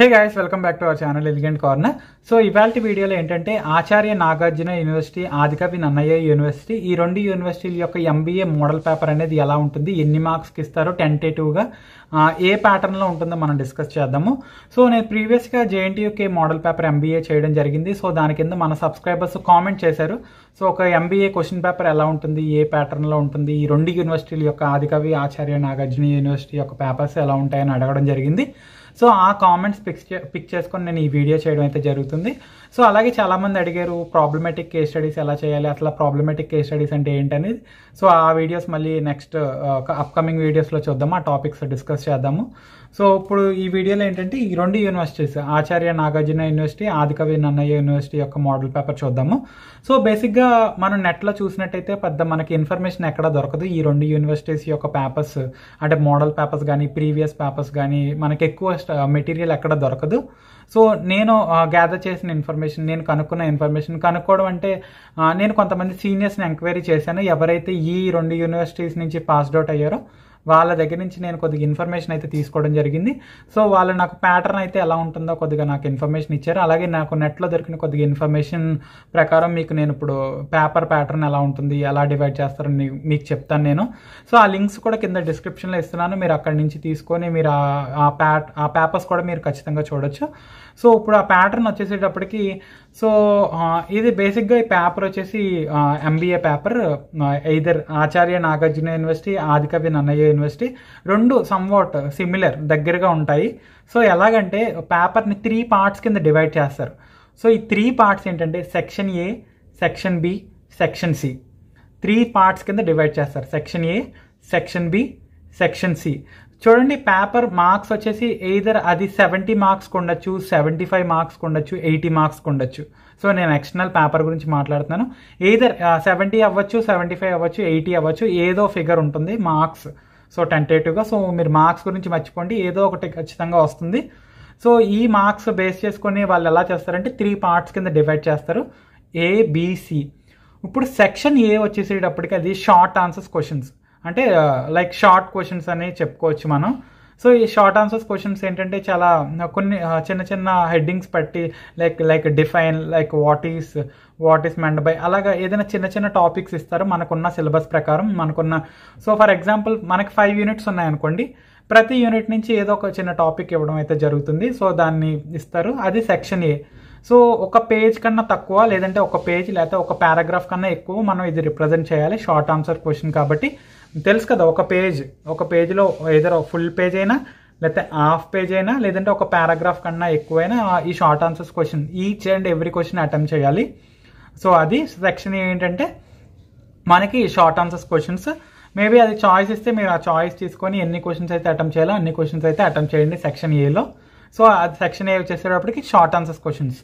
hey guys welcome back to our channel elegant corner so ఇవాళ వీడియోలో ఏంటంటే Acharya Nagarjuna university Adikavi Nannaya university ఈ రెండు యూనివర్సిటీల యొక్క ఎంబీఏ మోడల్ పేపర్ అనేది ఎలా ఉంటుంది ఎన్ని మార్క్స్కి ఇస్తారో టెంటేటివ్గా ఏ ప్యాటర్న్లో ఉంటుందో మనం డిస్కస్ చేద్దాము సో నేను ప్రీవియస్గా జేఎన్టీయూకే మోడల్ పేపర్ ఎంబీఏ చేయడం జరిగింది సో దాని కింద మన సబ్స్క్రైబర్స్ కామెంట్ చేశారు సో ఒక ఎంబీఏ క్వశ్చన్ పేపర్ ఎలా ఉంటుంది ఏ ప్యాటర్న్లో ఉంటుంది ఈ రెండు యూనివర్సిటీల యొక్క ఆదికవి ఆచార్య నాగార్జున యూనివర్సిటీ యొక్క పేపర్స్ ఎలా ఉంటాయని అడగడం జరిగింది సో ఆ కామెంట్స్ పిక్స్ పిక్ చేసుకొని నేను ఈ వీడియో చేయడం అయితే జరుగుతుంది సో అలాగే చాలామంది అడిగారు ప్రాబ్లమెటిక్ కేస్ స్టడీస్ ఎలా చేయాలి అట్లా ప్రాబ్లమెటిక్ కేస్ స్టడీస్ అంటే ఏంటనేది సో ఆ వీడియోస్ మళ్ళీ నెక్స్ట్ అప్కమింగ్ వీడియోస్లో చూద్దాము ఆ టాపిక్స్ డిస్కస్ చేద్దాము సో ఇప్పుడు ఈ వీడియోలో ఏంటంటే ఈ రెండు universities Acharya Nagarjuna university Adikavi Nannaya university యొక్క మోడల్ పేపర్ చూద్దాము సో బేసిక్గా మనం నెట్లో చూసినట్టయితే పెద్ద మనకి ఇన్ఫర్మేషన్ ఎక్కడ దొరకదు ఈ రెండు యూనివర్సిటీస్ యొక్క పేపర్స్ అంటే మోడల్ పేపర్స్ కానీ ప్రీవియస్ పేపర్స్ కానీ మనకి ఎక్కువ మెటీరియల్ ఎక్కడ దొరకదు సో నేను గ్యాదర్ చేసిన ఇన్ఫర్మేషన్ నేను కనుక్కున్న ఇన్ఫర్మేషన్ కనుక్కోవడం అంటే నేను కొంతమంది సీనియర్స్ని ఎంక్వైరీ చేశాను ఎవరైతే ఈ రెండు యూనివర్సిటీస్ నుంచి పాస్డ్ అవుట్ అయ్యారో వాళ్ళ దగ్గర నుంచి నేను కొద్దిగా ఇన్ఫర్మేషన్ అయితే తీసుకోవడం జరిగింది సో వాళ్ళు నాకు ప్యాటర్న్ అయితే ఎలా ఉంటుందో కొద్దిగా నాకు ఇన్ఫర్మేషన్ ఇచ్చారు అలాగే నాకు నెట్లో దొరికిన కొద్దిగా ఇన్ఫర్మేషన్ ప్రకారం మీకు నేను ఇప్పుడు పేపర్ ప్యాటర్న్ ఎలా ఉంటుంది ఎలా డివైడ్ చేస్తారని మీకు చెప్తాను నేను సో ఆ లింక్స్ కూడా కింద డిస్క్రిప్షన్లో ఇస్తున్నాను మీరు అక్కడి నుంచి తీసుకొని మీరు ఆ ప్యాట్ ఆ పేపర్స్ కూడా మీరు ఖచ్చితంగా చూడొచ్చు సో ఇప్పుడు ఆ ప్యాటర్న్ వచ్చేసేటప్పటికి సో ఇది బేసిక్గా ఈ పేపర్ వచ్చేసి MBA paper either Acharya Nagarjuna university Adikavi Nannaya university రెండు సమ్వాట్ సిమిలర్ దగ్గరగా ఉంటాయి సో ఎలాగంటే పేపర్ని త్రీ పార్ట్స్ కింద డివైడ్ చేస్తారు సో ఈ త్రీ పార్ట్స్ ఏంటంటే section A section B section C three parts కింద డివైడ్ చేస్తారు section A section B section C చూడండి పేపర్ మార్క్స్ వచ్చేసి ఎయిదర్ అది సెవెంటీ మార్క్స్ కొండొచ్చు సెవెంటీ ఫైవ్ మార్క్స్ కొండొచ్చు ఎయిటీ మార్క్స్ కొండొచ్చు సో నేను ఎక్స్టర్నల్ పేపర్ గురించి మాట్లాడుతున్నాను ఎయిదర్ సెవెంటీ uh, అవ్వచ్చు సెవెంటీ ఫైవ్ అవ్వచ్చు ఎయిటీ అవ్వచ్చు ఏదో ఫిగర్ ఉంటుంది మార్క్స్ సో టెంటేటివ్గా సో మీరు మార్క్స్ గురించి మర్చిపోండి ఏదో ఒకటి ఖచ్చితంగా వస్తుంది సో ఈ మార్క్స్ బేస్ చేసుకొని వాళ్ళు ఎలా చేస్తారంటే త్రీ పార్ట్స్ కింద డివైడ్ చేస్తారు ఏబిసి ఇప్పుడు సెక్షన్ ఏ వచ్చేసేటప్పటికి అది షార్ట్ ఆన్సర్స్ క్వశ్చన్స్ అంటే లైక్ షార్ట్ క్వశ్చన్స్ అని చెప్పుకోవచ్చు మనం సో ఈ షార్ట్ ఆన్సర్స్ క్వశ్చన్స్ ఏంటంటే చాలా uh, కొన్ని uh, చిన్న చిన్న హెడ్డింగ్స్ పట్టి like like define like what is what is meant by అలాగా ఏదైనా చిన్న చిన్న టాపిక్స్ ఇస్తారు మనకున్న సిలబస్ ప్రకారం మనకున్న సో ఫర్ ఎగ్జాంపుల్ మనకి ఫైవ్ యూనిట్స్ ఉన్నాయనుకోండి ప్రతి యూనిట్ నుంచి ఏదో ఒక చిన్న టాపిక్ ఇవ్వడం అయితే జరుగుతుంది సో దాన్ని ఇస్తారు అది సెక్షన్ ఏ సో ఒక పేజ్ కన్నా తక్కువ లేదంటే ఒక పేజ్ లేకపోతే ఒక పారాగ్రాఫ్ కన్నా ఎక్కువ మనం ఇది రిప్రజెంట్ చేయాలి షార్ట్ ఆన్సర్ క్వశ్చన్ కాబట్టి తెలుసు కదా ఒక పేజ్ ఒక పేజ్లో ఏదో ఫుల్ పేజ్ అయినా లేకపోతే హాఫ్ పేజ్ అయినా లేదంటే ఒక పారాగ్రాఫ్ కన్నా ఎక్కువైనా ఈ short answers question each and every question attempt చేయాలి సో అది సెక్షన్ ఏంటంటే మనకి షార్ట్ ఆన్సర్స్ క్వశ్చన్స్ మేబీ అది చాయిస్ ఇస్తే మీరు ఆ చాయిస్ తీసుకొని ఎన్ని క్వశ్చన్స్ అయితే అటెంప్ట్ చేయాలో అన్ని క్వశ్చన్స్ అయితే అటెంప్ట్ చేయండి సెక్షన్ ఏలో సో అది సెక్షన్ ఏ వచ్చేసేటప్పటికి short answers questions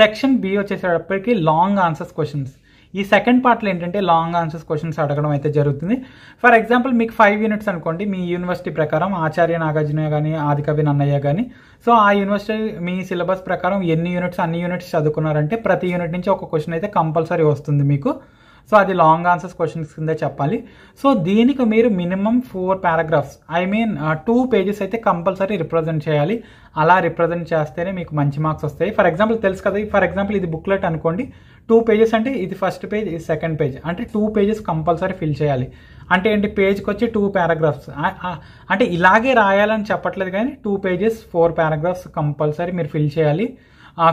section B వచ్చేసేటప్పటికి లాంగ్ ఆన్సర్స్ క్వశ్చన్స్ ఈ సెకండ్ పార్ట్లో ఏంటంటే లాంగ్ ఆన్సర్స్ క్వశ్చన్స్ అడగడం అయితే జరుగుతుంది ఫర్ ఎగ్జాంపుల్ మీకు ఫైవ్ యూనిట్స్ అనుకోండి మీ యూనివర్సిటీ ప్రకారం ఆచార్య నాగార్జున కానీ ఆదికవి నన్నయ్య కానీ సో ఆ యూనివర్సిటీ మీ సిలబస్ ప్రకారం ఎన్ని యూనిట్స్ అన్ని యూనిట్స్ చదువుకున్నారంటే ప్రతి యూనిట్ నుంచి ఒక క్వశ్చన్ అయితే కంపల్సరీ వస్తుంది మీకు సో అది లాంగ్ ఆన్సర్స్ క్వశ్చన్స్ కింద చెప్పాలి సో దీనికి మీరు minimum four paragraphs I mean two pages అయితే కంపల్సరీ రిప్రజెంట్ చేయాలి అలా రిప్రజెంట్ చేస్తేనే మీకు మంచి మార్క్స్ వస్తాయి ఫర్ ఎగ్జాంపుల్ తెలుసు కదా ఫర్ ఎగ్జాంపుల్ ఇది బుక్లెట్ అనుకోండి టూ పేజెస్ అంటే ఇది ఫస్ట్ పేజ్ ఇది సెకండ్ పేజ్ అంటే టూ పేజెస్ కంపల్సరీ ఫిల్ చేయాలి అంటే ఏంటి పేజ్కి వచ్చి టూ పారాగ్రాఫ్స్ అంటే ఇలాగే రాయాలని చెప్పట్లేదు కానీ two pages four paragraphs compulsory మీరు ఫిల్ చేయాలి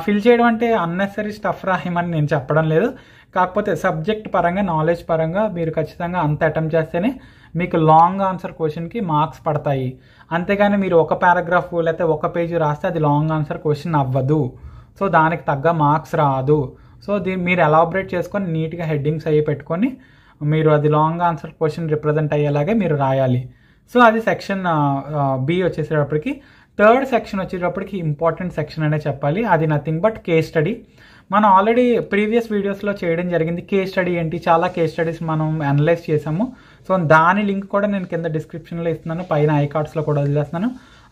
ఫిల్ చేయడం అంటే అన్నెసరీ స్టఫ్ రాయమని నేను చెప్పడం లేదు కాకపోతే సబ్జెక్ట్ పరంగా నాలెడ్జ్ పరంగా మీరు ఖచ్చితంగా అంత అటెంప్ట్ చేస్తేనే మీకు లాంగ్ ఆన్సర్ క్వశ్చన్కి మార్క్స్ పడతాయి అంతేగాని మీరు ఒక పారాగ్రాఫ్ లేకపోతే ఒక పేజీ రాస్తే అది లాంగ్ ఆన్సర్ క్వశ్చన్ అవ్వదు సో దానికి తగ్గ మార్క్స్ రాదు సో దీన్ని మీరు ఎలాబరేట్ చేసుకొని నీట్గా హెడ్డింగ్స్ అయ్యి పెట్టుకొని మీరు అది లాంగ్ ఆన్సర్ క్వశ్చన్ రిప్రజెంట్ అయ్యేలాగే మీరు రాయాలి సో అది సెక్షన్ బి వచ్చేసేటప్పటికి థర్డ్ సెక్షన్ వచ్చేటప్పటికి ఇంపార్టెంట్ సెక్షన్ అనే చెప్పాలి అది నథింగ్ బట్ కేస్ స్టడీ మనం ఆల్రెడీ ప్రీవియస్ వీడియోస్లో చేయడం జరిగింది కేస్ స్టడీ ఏంటి చాలా కేస్ స్టడీస్ మనం అనలైజ్ చేసాము సో దాని లింక్ కూడా నేను కింద డిస్క్రిప్షన్లో ఇస్తున్నాను పైన ఐ కార్డ్స్లో కూడా వదిలేస్తున్నాను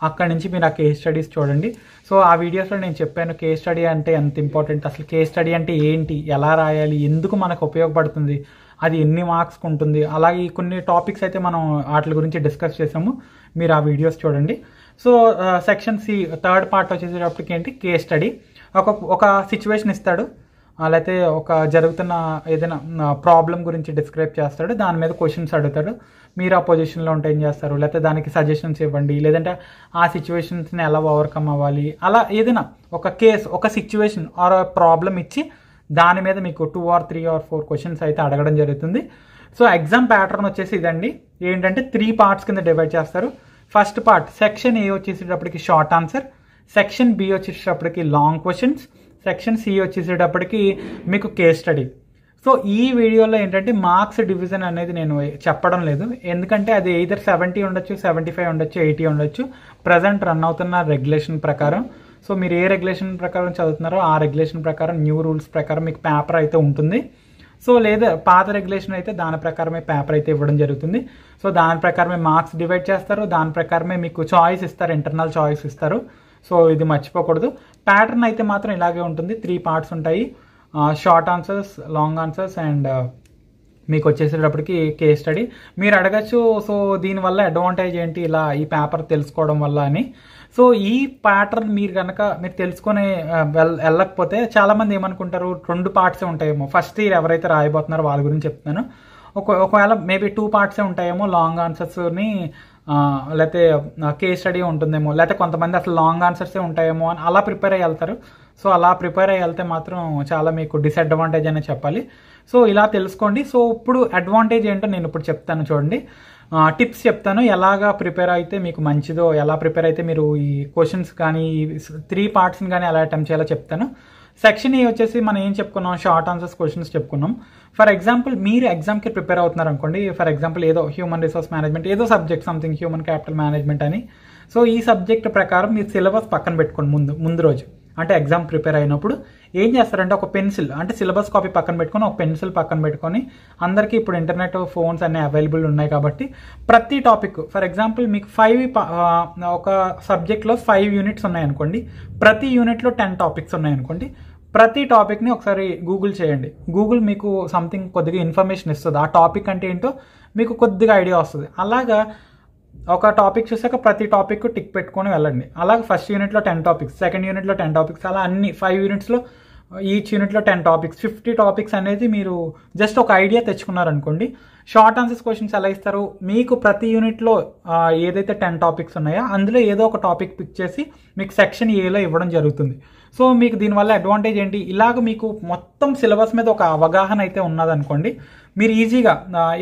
అక్కడ నుంచి మీరు ఆ కేస్ స్టడీస్ చూడండి సో ఆ వీడియోస్లో నేను చెప్పాను కేస్ స్టడీ అంటే ఎంత ఇంపార్టెంట్ అసలు కేస్ స్టడీ అంటే ఏంటి ఎలా రాయాలి ఎందుకు మనకు ఉపయోగపడుతుంది అది ఎన్ని మార్క్స్ ఉంటుంది అలాగే కొన్ని టాపిక్స్ అయితే మనం వాటి గురించి డిస్కస్ చేసాము మీరు ఆ వీడియోస్ చూడండి so section C third part వచ్చేసేటప్పటికి ఏంటి కేస్ స్టడీ ఒక ఒక సిచ్యువేషన్ ఇస్తాడు అలాగే ఒక జరుగుతున్న ఏదైనా ప్రాబ్లం గురించి డిస్క్రైబ్ చేస్తాడు దాని మీద క్వశ్చన్స్ అడుగుతాడు మీరు ఆ పొజిషన్లో ఉంటే ఏం చేస్తారు లేకపోతే దానికి సజెషన్స్ ఇవ్వండి లేదంటే ఆ సిచ్యువేషన్స్ని ఎలా ఓవర్కమ్ అవ్వాలి అలా ఏదైనా ఒక కేస్ ఒక సిచ్యువేషన్ ఆర్ ప్రాబ్లం ఇచ్చి దాని మీద మీకు two or three or four questions అయితే అడగడం జరుగుతుంది సో ఎగ్జామ్ ప్యాటర్న్ వచ్చేసి ఇదండి ఏంటంటే త్రీ పార్ట్స్ కింద డివైడ్ చేస్తారు ఫస్ట్ పార్ట్ సెక్షన్ ఏ వచ్చేసేటప్పటికి షార్ట్ ఆన్సర్ సెక్షన్ బి వచ్చేసేటప్పటికి లాంగ్ క్వశ్చన్స్ సెక్షన్ సి వచ్చేసేటప్పటికి మీకు కేస్ స్టడీ సో ఈ వీడియోలో ఏంటంటే మార్క్స్ డివిజన్ అనేది నేను చెప్పడం లేదు ఎందుకంటే అది ఎయిదర్ సెవెంటీ ఉండొచ్చు సెవెంటీ ఫైవ్ ఉండొచ్చు ఎయిటీ ఉండొచ్చు ప్రజెంట్ రన్ అవుతున్న రెగ్యులేషన్ ప్రకారం సో మీరు ఏ రెగ్యులేషన్ ప్రకారం చదువుతున్నారో ఆ రెగ్యులేషన్ ప్రకారం న్యూ రూల్స్ ప్రకారం మీకు పేపర్ అయితే ఉంటుంది సో లేదా పాత రెగ్యులేషన్ అయితే దాని ప్రకారమే పేపర్ అయితే ఇవ్వడం జరుగుతుంది సో దాని ప్రకారమే మార్క్స్ డివైడ్ చేస్తారు దాని ప్రకారమే మీకు చాయిస్ ఇస్తారు ఇంటర్నల్ చాయిస్ ఇస్తారు సో ఇది మర్చిపోకూడదు ప్యాటర్న్ అయితే మాత్రం ఇలాగే ఉంటుంది త్రీ పార్ట్స్ ఉంటాయి short answers long answers and మీకు వచ్చేసేటప్పటికి కే స్టడీ మీరు అడగచ్చు సో దీనివల్ల అడ్వాంటేజ్ ఏంటి ఇలా ఈ పేపర్ తెలుసుకోవడం వల్ల అని సో ఈ ప్యాటర్న్ మీరు కనుక మీరు తెలుసుకొని వెళ్ళకపోతే చాలామంది ఏమనుకుంటారు రెండు పార్ట్సే ఉంటాయేమో ఫస్ట్ ఇయర్ ఎవరైతే రాయబోతున్నారో వాళ్ళ గురించి చెప్తున్నాను ఒక ఒకవేళ మేబీ టూ పార్ట్సే ఉంటాయేమో లాంగ్ ఆన్సర్స్ని లేకపోతే కే స్టడీ ఉంటుందేమో లేకపోతే కొంతమంది అసలు లాంగ్ ఆన్సర్సే ఉంటాయేమో అని అలా ప్రిపేర్ అయ్యి వెళ్తారు సో అలా ప్రిపేర్ అయ్యి వెళ్తే మాత్రం చాలా మీకు డిసడ్వాంటేజ్ అనే చెప్పాలి సో ఇలా తెలుసుకోండి సో ఇప్పుడు అడ్వాంటేజ్ ఏంటో నేను ఇప్పుడు చెప్తాను చూడండి టిప్స్ చెప్తాను ఎలాగా ప్రిపేర్ అయితే మీకు మంచిదో ఎలా ప్రిపేర్ అయితే మీరు ఈ క్వశ్చన్స్ కానీ త్రీ పార్ట్స్ని కానీ ఎలా అటెంప్ట్ చేయాలో చెప్తాను సెక్షన్ ఏ వచ్చేసి మనం ఏం చెప్పుకున్నాం షార్ట్ ఆన్సర్స్ క్వశ్చన్స్ చెప్పుకున్నాం ఫర్ ఎగ్జాంపుల్ మీరు ఎగ్జామ్కి ప్రిపేర్ అవుతున్నారు అనుకోండి ఫర్ ఎగ్జాంపుల్ ఏదో హ్యూమన్ రిసోర్స్ మేనేజ్మెంట్ ఏదో subject something human capital management అని సో ఈ సబ్జెక్ట్ ప్రకారం మీరు సిలబస్ పక్కన పెట్టుకోండి ముందు ముందు రోజు అంటే ఎగ్జామ్ ప్రిపేర్ అయినప్పుడు ఏం చేస్తారంటే ఒక పెన్సిల్ అంటే సిలబస్ కాపీ పక్కన పెట్టుకొని ఒక పెన్సిల్ పక్కన పెట్టుకొని అందరికీ ఇప్పుడు ఇంటర్నెట్ ఫోన్స్ అన్నీ అవైలబుల్ ఉన్నాయి కాబట్టి ప్రతి టాపిక్ ఫర్ ఎగ్జాంపుల్ మీకు ఫైవ్ ఒక సబ్జెక్ట్లో ఫైవ్ యూనిట్స్ ఉన్నాయనుకోండి ప్రతి యూనిట్లో టెన్ టాపిక్స్ ఉన్నాయనుకోండి ప్రతి టాపిక్ని ఒకసారి గూగుల్ చేయండి గూగుల్ మీకు సంథింగ్ కొద్దిగా ఇన్ఫర్మేషన్ ఇస్తుంది ఆ టాపిక్ అంటే ఏంటో మీకు కొద్దిగా ఐడియా వస్తుంది అలాగా ఒక టాపిక్ చూసాక ప్రతి టాపిక్ టిక్ పెట్టుకొని వెళ్ళండి అలాగే ఫస్ట్ యూనిట్లో టెన్ టాపిక్స్ సెకండ్ యూనిట్లో టెన్ టాపిక్స్ అలా అన్ని ఫైవ్ యూనిట్స్లో ఈచ్ యూనిట్లో టెన్ టాపిక్స్ ఫిఫ్టీ టాపిక్స్ అనేది మీరు జస్ట్ ఒక ఐడియా తెచ్చుకున్నారనుకోండి షార్ట్ ఆన్సర్స్ క్వశ్చన్స్ ఎలా ఇస్తారు మీకు ప్రతి యూనిట్లో ఏదైతే టెన్ టాపిక్స్ ఉన్నాయో అందులో ఏదో ఒక టాపిక్ పిక్ చేసి మీకు సెక్షన్ ఏలో ఇవ్వడం జరుగుతుంది సో మీకు దీనివల్ల అడ్వాంటేజ్ ఏంటి ఇలాగ మీకు మొత్తం సిలబస్ మీద ఒక అవగాహన అయితే ఉన్నదనుకోండి మీరు ఈజీగా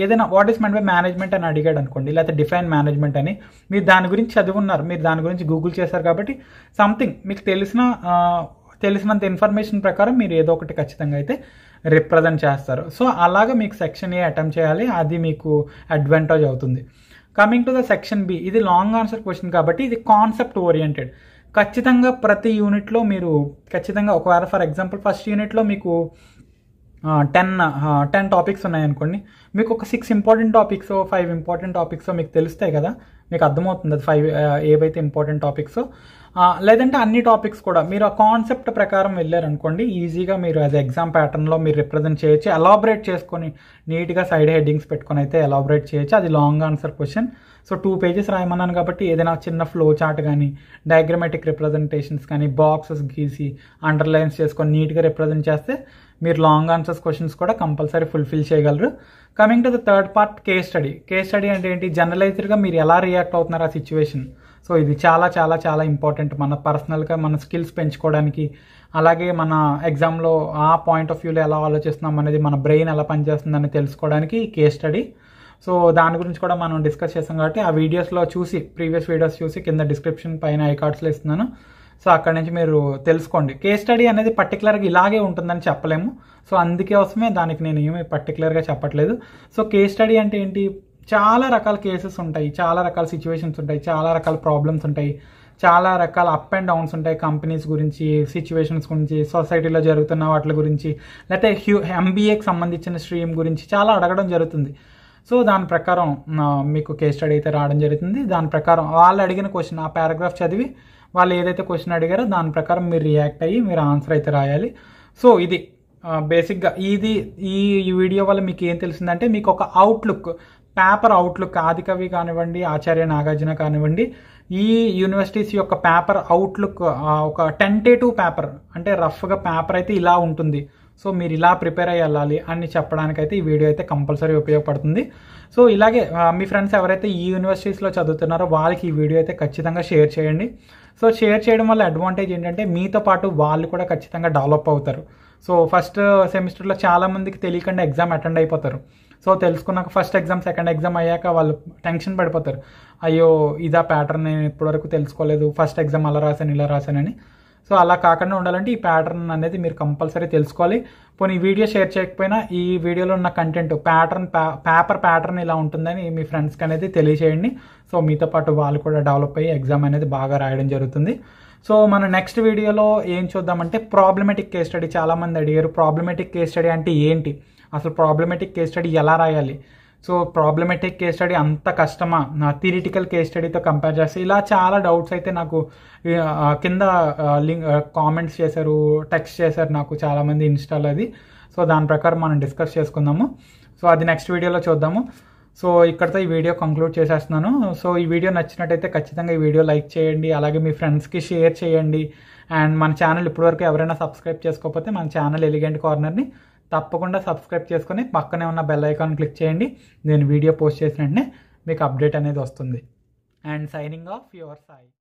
ఏదైనా what is meant by management అని అడిగాడు అనుకోండి లేకపోతే డిఫైన్ మేనేజ్మెంట్ అని మీరు దాని గురించి చదువున్నారు మీరు దాని గురించి గూగుల్ చేశారు కాబట్టి సంథింగ్ మీకు తెలిసిన తెలిసినంత ఇన్ఫర్మేషన్ ప్రకారం మీరు ఏదో ఒకటి ఖచ్చితంగా అయితే రిప్రజెంట్ చేస్తారు సో అలాగా మీకు సెక్షన్ ఏ అటెంప్ట్ చేయాలి అది మీకు అడ్వాంటేజ్ అవుతుంది coming to the section B ఇది లాంగ్ ఆన్సర్ క్వశ్చన్ కాబట్టి ఇది కాన్సెప్ట్ ఓరియంటెడ్ ఖచ్చితంగా ప్రతి యూనిట్లో మీరు ఖచ్చితంగా ఒకవేళ ఫర్ ఎగ్జాంపుల్ ఫస్ట్ యూనిట్లో మీకు టెన్ టెన్ టాపిక్స్ ఉన్నాయనుకోండి మీకు ఒక six important topics five important topics మీకు తెలుస్తాయి కదా మీకు అర్థమవుతుంది అది ఫైవ్ ఏవైతే ఇంపార్టెంట్ టాపిక్స్ లేదంటే అన్ని టాపిక్స్ కూడా మీరు ఆ కాన్సెప్ట్ ప్రకారం వెళ్ళారనుకోండి ఈజీగా మీరు యాజ్ ఎగ్జామ్ ప్యాటర్న్లో మీరు రిప్రజెంట్ చేయొచ్చు ఎలాబరేట్ చేసుకొని నీట్గా సైడ్ హెడ్డింగ్స్ పెట్టుకొని అయితే ఎలాబరేట్ చేయొచ్చు అది long answer question so two pages రాయమన్నాను కాబట్టి ఏదైనా చిన్న ఫ్లో చార్ట్ కానీ డయాగ్రమాటిక్ రిప్రజెంటేషన్స్ కానీ బాక్సెస్ గీసి అండర్లైన్స్ చేసుకొని నీట్గా రిప్రజెంట్ చేస్తే మీరు లాంగ్ ఆన్సర్స్ క్వశ్చన్స్ కూడా కంపల్సరీ ఫుల్ఫిల్ చేయగలరు coming to the third part case study case study అంటే ఏంటి జనరలైజర్గా మీరు ఎలా రియాక్ట్ అవుతున్నారు ఆ సిచ్యువేషన్ సో ఇది చాలా చాలా చాలా ఇంపార్టెంట్ మన పర్సనల్గా మన స్కిల్స్ పెంచుకోవడానికి అలాగే మన ఎగ్జామ్లో ఆ పాయింట్ ఆఫ్ వ్యూలో ఎలా ఆలోచిస్తున్నాం అనేది మన బ్రెయిన్ ఎలా పనిచేస్తుందని తెలుసుకోవడానికి కేస్ స్టడీ సో దాని గురించి కూడా మనం డిస్కస్ చేస్తాం కాబట్టి ఆ వీడియోస్లో చూసి ప్రీవియస్ వీడియోస్ చూసి కింద డిస్క్రిప్షన్ పైన ఐ కార్డ్స్లో ఇస్తున్నాను సో అక్కడి నుంచి మీరు తెలుసుకోండి కేస్ స్టడీ అనేది పర్టికులర్గా ఇలాగే ఉంటుందని చెప్పలేము సో అందుకే కోసమే దానికి నేను ఏమీ పర్టికులర్గా చెప్పట్లేదు సో కేస్ స్టడీ అంటే ఏంటి చాలా రకాల కేసెస్ ఉంటాయి చాలా రకాల సిచ్యువేషన్స్ ఉంటాయి చాలా రకాల ప్రాబ్లమ్స్ ఉంటాయి చాలా రకాల అప్ అండ్ డౌన్స్ ఉంటాయి కంపెనీస్ గురించి సిచ్యువేషన్స్ గురించి సొసైటీలో జరుగుతున్న వాటి గురించి లేకపోతే హ్యూ ఎంబీఏకి సంబంధించిన స్ట్రీమ్ గురించి చాలా అడగడం జరుగుతుంది సో దాని ప్రకారం మీకు కేస్ స్టడీ అయితే రావడం జరుగుతుంది దాని ప్రకారం వాళ్ళు అడిగిన క్వశ్చన్ ఆ పారాగ్రాఫ్ చదివి వాళ్ళు ఏదైతే క్వశ్చన్ అడిగారో దాని ప్రకారం మీరు రియాక్ట్ అయ్యి మీరు ఆన్సర్ అయితే రాయాలి సో ఇది బేసిక్గా ఇది ఈ వీడియో వల్ల మీకు ఏం తెలిసిందంటే మీకు ఒక అవుట్లుక్ పేపర్ అవుట్లుక్ ఆదికవి కానివ్వండి ఆచార్య నాగార్జున కానివ్వండి ఈ యూనివర్సిటీస్ యొక్క పేపర్ అవుట్లుక్ ఒక టెంటేటివ్ పేపర్ అంటే రఫ్గా పేపర్ అయితే ఇలా ఉంటుంది సో మీరు ఇలా ప్రిపేర్ అయ్యి వెళ్ళాలి అని చెప్పడానికైతే ఈ వీడియో అయితే కంపల్సరీ ఉపయోగపడుతుంది సో ఇలాగే మీ ఫ్రెండ్స్ ఎవరైతే ఈ యూనివర్సిటీస్లో చదువుతున్నారో వాళ్ళకి ఈ వీడియో అయితే ఖచ్చితంగా షేర్ చేయండి సో షేర్ చేయడం వల్ల అడ్వాంటేజ్ ఏంటంటే మీతో పాటు వాళ్ళు కూడా ఖచ్చితంగా డెవలప్ అవుతారు సో ఫస్ట్ సెమిస్టర్లో చాలామందికి తెలియకుండా ఎగ్జామ్ అటెండ్ అయిపోతారు సో తెలుసుకున్నాక ఫస్ట్ ఎగ్జామ్ సెకండ్ ఎగ్జామ్ అయ్యాక వాళ్ళు టెన్షన్ పడిపోతారు అయ్యో ఇదా ప్యాటర్న్ నేను ఇప్పటివరకు తెలుసుకోలేదు ఫస్ట్ ఎగ్జామ్ అలా రాశాను ఇలా రాశానని సో అలా కాకుండా ఉండాలంటే ఈ ప్యాటర్న్ అనేది మీరు కంపల్సరీ తెలుసుకోవాలి పోనీ వీడియో షేర్ చేయకపోయినా ఈ వీడియోలో ఉన్న కంటెంట్ ప్యాటర్న్ పేపర్ ప్యాటర్న్ ఇలా ఉంటుందని మీ ఫ్రెండ్స్కి అనేది తెలియచేయండి సో మీతో పాటు వాళ్ళు కూడా డెవలప్ అయ్యి ఎగ్జామ్ అనేది బాగా రాయడం జరుగుతుంది సో మన నెక్స్ట్ వీడియోలో ఏం చూద్దామంటే ప్రాబ్లమెటిక్ కేస్ స్టడీ చాలామంది అడిగారు ప్రాబ్లమెటిక్ కేస్ స్టడీ అంటే ఏంటి అసలు ప్రాబ్లమెటిక్ కేస్ స్టడీ ఎలా రాయాలి సో ప్రాబ్లమెటిక్ కేస్ స్టడీ అంత కష్టమా నా థిరిటికల్ కేస్ స్టడీతో కంపేర్ చేస్తే ఇలా చాలా డౌట్స్ అయితే నాకు కింద లింక్ కామెంట్స్ చేశారు టెక్స్ట్ చేశారు నాకు చాలామంది ఇన్స్టాల్ అది సో దాని ప్రకారం మనం డిస్కస్ చేసుకుందాము సో అది నెక్స్ట్ వీడియోలో చూద్దాము సో ఇక్కడతో ఈ వీడియో కంక్లూడ్ చేసేస్తున్నాను సో ఈ వీడియో నచ్చినట్టయితే ఖచ్చితంగా ఈ వీడియో లైక్ చేయండి అలాగే మీ ఫ్రెండ్స్కి షేర్ చేయండి అండ్ మన ఛానల్ ఇప్పటివరకు ఎవరైనా సబ్స్క్రైబ్ చేసుకోకపోతే మన ఛానల్ ఎలిగెంట్ కార్నర్ని తప్పకుండా సబ్స్క్రైబ్ చేసుకొని పక్కనే ఉన్న బెల్ ఐకాన్ క్లిక్ చేయండి నేను వీడియో పోస్ట్ చేసిన వెంటనే మీకు అప్డేట్ అనేది వస్తుంది and signing off your Sai